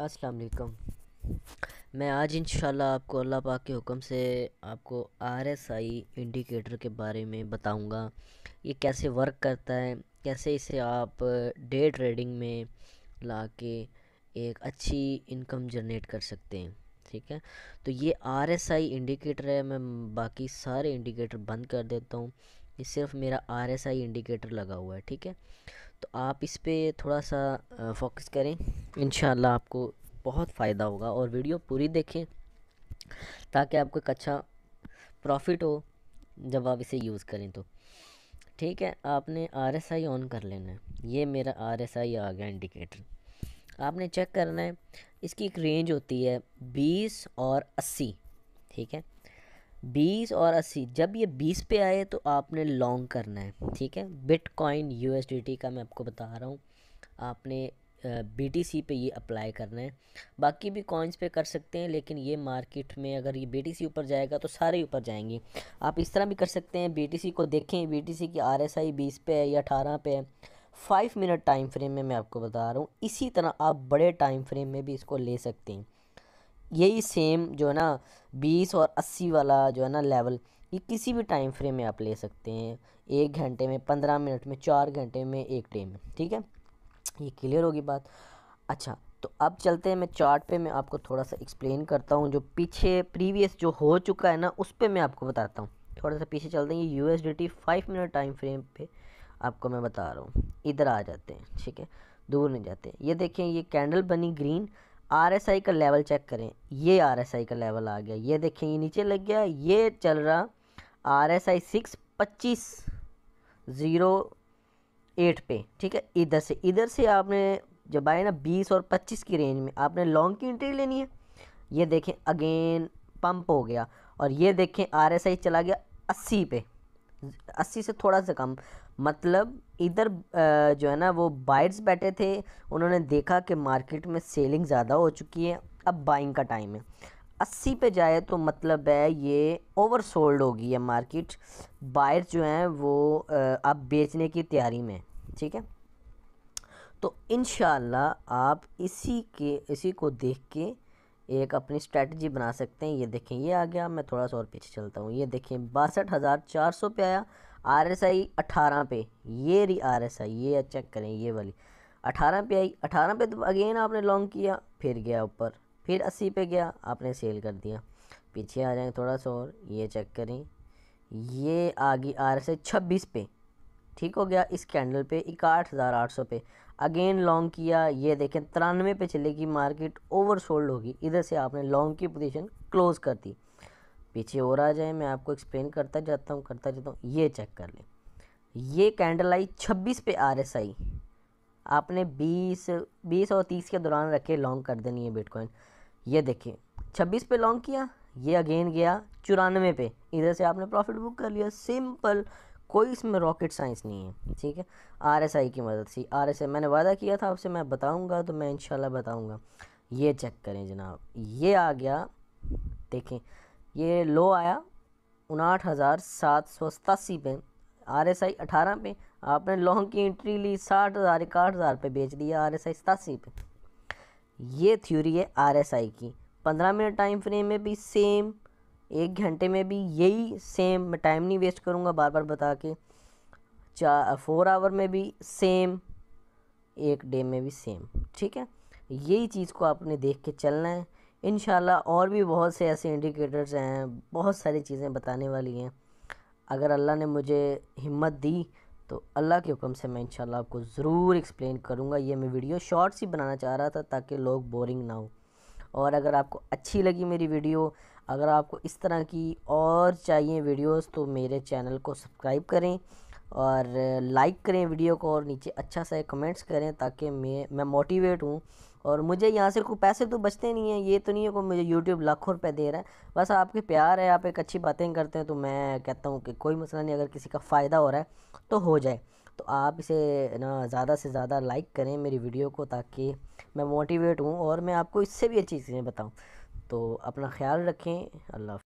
अस्सलाम वालेकुम मैं आज इंशाल्लाह आपको अल्लाह पाक के हुक्म से आपको आर एस आई इंडिकेटर के बारे में बताऊंगा ये कैसे वर्क करता है कैसे इसे आप डे ट्रेडिंग में ला के एक अच्छी इनकम जनरेट कर सकते हैं ठीक है तो ये आर एस आई इंडिकेटर है मैं बाकी सारे इंडिकेटर बंद कर देता हूँ ये सिर्फ मेरा आर एस आई इंडिकेटर लगा हुआ है ठीक है तो आप इस पर थोड़ा सा फोकस करें इन आपको बहुत फ़ायदा होगा और वीडियो पूरी देखें ताकि आपको एक अच्छा प्रॉफिट हो जब आप इसे यूज़ करें तो ठीक है आपने आर एस आई ऑन कर लेना है ये मेरा आर एस आई आ गया इंडिकेटर आपने चेक करना है इसकी एक रेंज होती है बीस और अस्सी ठीक है बीस और अस्सी जब ये बीस पे आए तो आपने लॉन्ग करना है ठीक है बिटकॉइन यूएसडीटी का मैं आपको बता रहा हूँ आपने बी टी सी पे ये अप्लाई करना है बाकी भी कॉइन्स पे कर सकते हैं लेकिन ये मार्केट में अगर ये बी टी सी ऊपर जाएगा तो सारे ऊपर जाएंगे आप इस तरह भी कर सकते हैं बी टी सी को देखें बी टी सी की आर एस आई बीस पे है या अठारह पे है फाइव मिनट टाइम फ्रेम में मैं आपको बता रहा हूँ इसी तरह आप बड़े टाइम फ्रेम में भी इसको ले सकते हैं यही सेम जो है ना बीस और अस्सी वाला जो है ना लेवल ये किसी भी टाइम फ्रेम में आप ले सकते हैं एक घंटे में पंद्रह मिनट में चार घंटे में एक डे में ठीक है ये क्लियर होगी बात अच्छा तो अब चलते हैं मैं चार्ट पे मैं आपको थोड़ा सा एक्सप्लेन करता हूँ जो पीछे प्रीवियस जो हो चुका है ना उस पर मैं आपको बताता हूँ थोड़ा सा पीछे चलते हैं U S D T five minute time frame पर आपको मैं बता रहा हूँ इधर आ जाते हैं ठीक है दूर नहीं जाते ये देखें ये कैंडल बनी ग्रीन आरएसआई का लेवल चेक करें ये आरएसआई का लेवल आ गया ये देखें ये नीचे लग गया ये चल रहा आर एस आई सिक्स पच्चीस ज़ीरो एट पे ठीक है इधर से इधर से आपने जब आए ना बीस और पच्चीस की रेंज में आपने लॉन्ग की एंट्री लेनी है ये देखें अगेन पंप हो गया और ये देखें आर एस आई चला गया अस्सी पे अस्सी से थोड़ा सा कम मतलब इधर जो है ना वो बाइट्स बैठे थे उन्होंने देखा कि मार्केट में सेलिंग ज़्यादा हो चुकी है अब बाइंग का टाइम है अस्सी पे जाए तो मतलब है ये ओवर सोल्ड होगी है मार्केट बायर्स जो हैं वो अब बेचने की तैयारी में ठीक है तो इन आप इसी के इसी को देख के एक अपनी स्ट्रेटजी बना सकते हैं ये देखें ये आ गया मैं थोड़ा सा और पीछे चलता हूँ ये देखें बासठ हज़ार चार सौ पे आया आर एस आई अठारह पे ये रही आर एस आई ये चेक करें ये वाली अठारह पे आई अठारह पे तो अगेन आपने लॉन्ग किया फिर गया ऊपर फिर अस्सी पे गया आपने सेल कर दिया पीछे आ जाएँ थोड़ा सा और ये चेक करें ये आ गई आर एस आई छब्बीस पे ठीक हो गया इस कैंडल पे इकाठ हज़ार आठ सौ पे अगेन लॉन्ग किया ये देखें तिरानवे पे चलेगी मार्केट ओवर सोल्ड होगी इधर से आपने लॉन्ग की पोजीशन क्लोज़ कर दी पीछे और आ जाए मैं आपको एक्सप्लेन करता जाता हूँ करता जाता हूँ ये चेक कर लें ये कैंडल आई छब्बीस पे आर एस आई आपने बीस बीस और तीस के दौरान रखे लॉन्ग कर देनी है बिटकॉइन ये देखें छब्बीस पे लॉन्ग किया ये अगेन गया चुरानवे पे इधर से आपने प्रॉफिट बुक कर लिया सिंपल कोई इसमें रॉकेट साइंस नहीं है ठीक है आरएसआई की मदद से आरएसआई मैंने वादा किया था आपसे मैं बताऊँगा तो मैं इंशाल्लाह बताऊँगा ये चेक करें जनाब ये आ गया देखें ये लो आया उनाहठ हज़ार सात सौ सतासी पे आर एस आई अठारह पे आपने लॉन्ग की एंट्री ली साठ हज़ार इकाहठ हज़ार पे बेच दिया आर एस आई सतासी पे ये थ्योरी है आर एस आई की पंद्रह मिनट टाइम फ्रेम में भी सेम एक घंटे में भी यही सेम मैं टाइम नहीं वेस्ट करूँगा बार बार बता के चार फोर आवर में भी सेम एक डे में भी सेम ठीक है यही चीज़ को आपने देख के चलना है इन और भी बहुत से ऐसे इंडिकेटर्स हैं बहुत सारी चीज़ें बताने वाली हैं अगर अल्लाह ने मुझे हिम्मत दी तो अल्लाह के हुक्म से मैं इनशाला आपको ज़रूर एक्सप्लेन करूँगा ये मैं वीडियो शॉर्ट्स ही बनाना चाह रहा था ताकि लोग बोरिंग ना हो और अगर आपको अच्छी लगी मेरी वीडियो अगर आपको इस तरह की और चाहिए वीडियोस तो मेरे चैनल को सब्सक्राइब करें और लाइक करें वीडियो को और नीचे अच्छा सा कमेंट्स करें ताकि मैं मैं मोटिवेट हूँ और मुझे यहाँ से कोई पैसे तो बचते नहीं हैं ये तो नहीं है कोई मुझे यूट्यूब लाखों रुपए दे रहा है बस आपके प्यार है आप एक अच्छी बातें करते हैं तो मैं कहता हूँ कि कोई मसला नहीं अगर किसी का फ़ायदा हो रहा है तो हो जाए तो आप इसे ना ज़्यादा से ज़्यादा लाइक करें मेरी वीडियो को ताकि मैं मोटिवेट हूँ और मैं आपको इससे भी अच्छी चीज़ें बताऊँ तो अपना ख्याल रखें अल्लाह